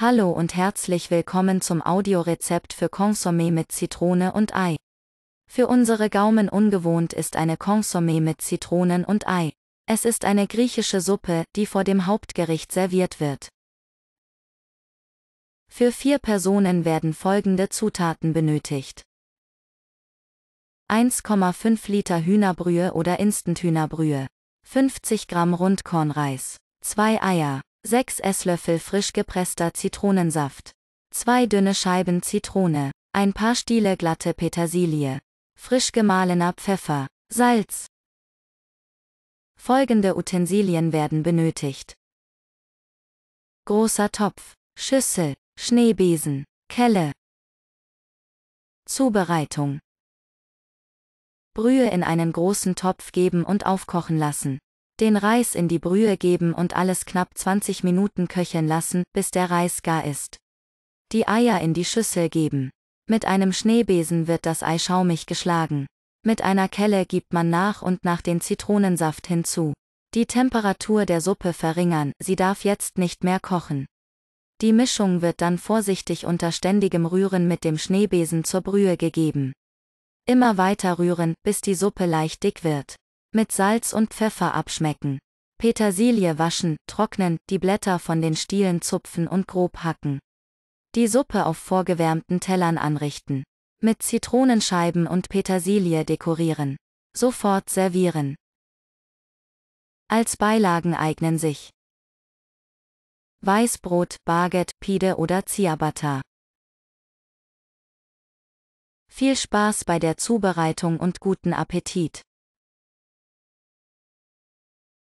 Hallo und herzlich willkommen zum Audiorezept für Consommé mit Zitrone und Ei. Für unsere Gaumen ungewohnt ist eine Consommé mit Zitronen und Ei. Es ist eine griechische Suppe, die vor dem Hauptgericht serviert wird. Für vier Personen werden folgende Zutaten benötigt. 1,5 Liter Hühnerbrühe oder Instant-Hühnerbrühe. 50 Gramm Rundkornreis. 2 Eier. 6 Esslöffel frisch gepresster Zitronensaft. 2 dünne Scheiben Zitrone. Ein paar Stiele glatte Petersilie. Frisch gemahlener Pfeffer. Salz. Folgende Utensilien werden benötigt. Großer Topf. Schüssel. Schneebesen. Kelle. Zubereitung. Brühe in einen großen Topf geben und aufkochen lassen. Den Reis in die Brühe geben und alles knapp 20 Minuten köcheln lassen, bis der Reis gar ist. Die Eier in die Schüssel geben. Mit einem Schneebesen wird das Ei schaumig geschlagen. Mit einer Kelle gibt man nach und nach den Zitronensaft hinzu. Die Temperatur der Suppe verringern, sie darf jetzt nicht mehr kochen. Die Mischung wird dann vorsichtig unter ständigem Rühren mit dem Schneebesen zur Brühe gegeben. Immer weiter rühren, bis die Suppe leicht dick wird. Mit Salz und Pfeffer abschmecken. Petersilie waschen, trocknen, die Blätter von den Stielen zupfen und grob hacken. Die Suppe auf vorgewärmten Tellern anrichten. Mit Zitronenscheiben und Petersilie dekorieren. Sofort servieren. Als Beilagen eignen sich Weißbrot, Baguette, Pide oder Ciabatta. Viel Spaß bei der Zubereitung und guten Appetit!